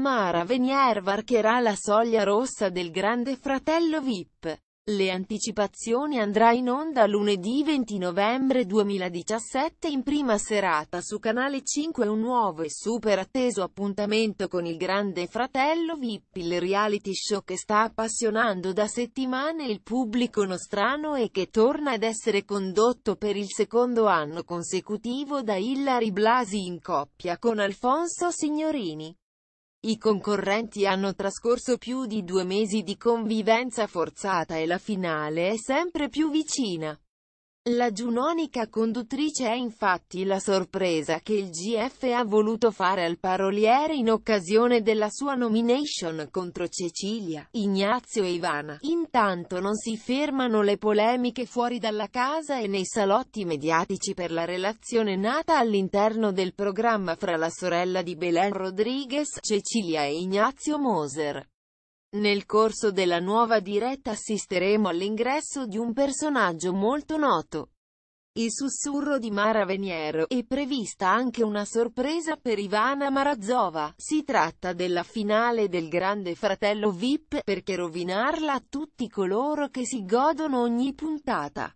Mara Venier varcherà la soglia rossa del Grande Fratello VIP. Le anticipazioni andrà in onda lunedì 20 novembre 2017 in prima serata su Canale 5 un nuovo e super atteso appuntamento con il grande fratello VIP il reality show che sta appassionando da settimane il pubblico nostrano e che torna ad essere condotto per il secondo anno consecutivo da Ilari Blasi in coppia con Alfonso Signorini. I concorrenti hanno trascorso più di due mesi di convivenza forzata e la finale è sempre più vicina. La giunonica conduttrice è infatti la sorpresa che il GF ha voluto fare al paroliere in occasione della sua nomination contro Cecilia, Ignazio e Ivana. Intanto non si fermano le polemiche fuori dalla casa e nei salotti mediatici per la relazione nata all'interno del programma fra la sorella di Belen Rodriguez, Cecilia e Ignazio Moser. Nel corso della nuova diretta assisteremo all'ingresso di un personaggio molto noto. Il sussurro di Mara Veniero, è prevista anche una sorpresa per Ivana Marazzova, si tratta della finale del Grande Fratello VIP, perché rovinarla a tutti coloro che si godono ogni puntata.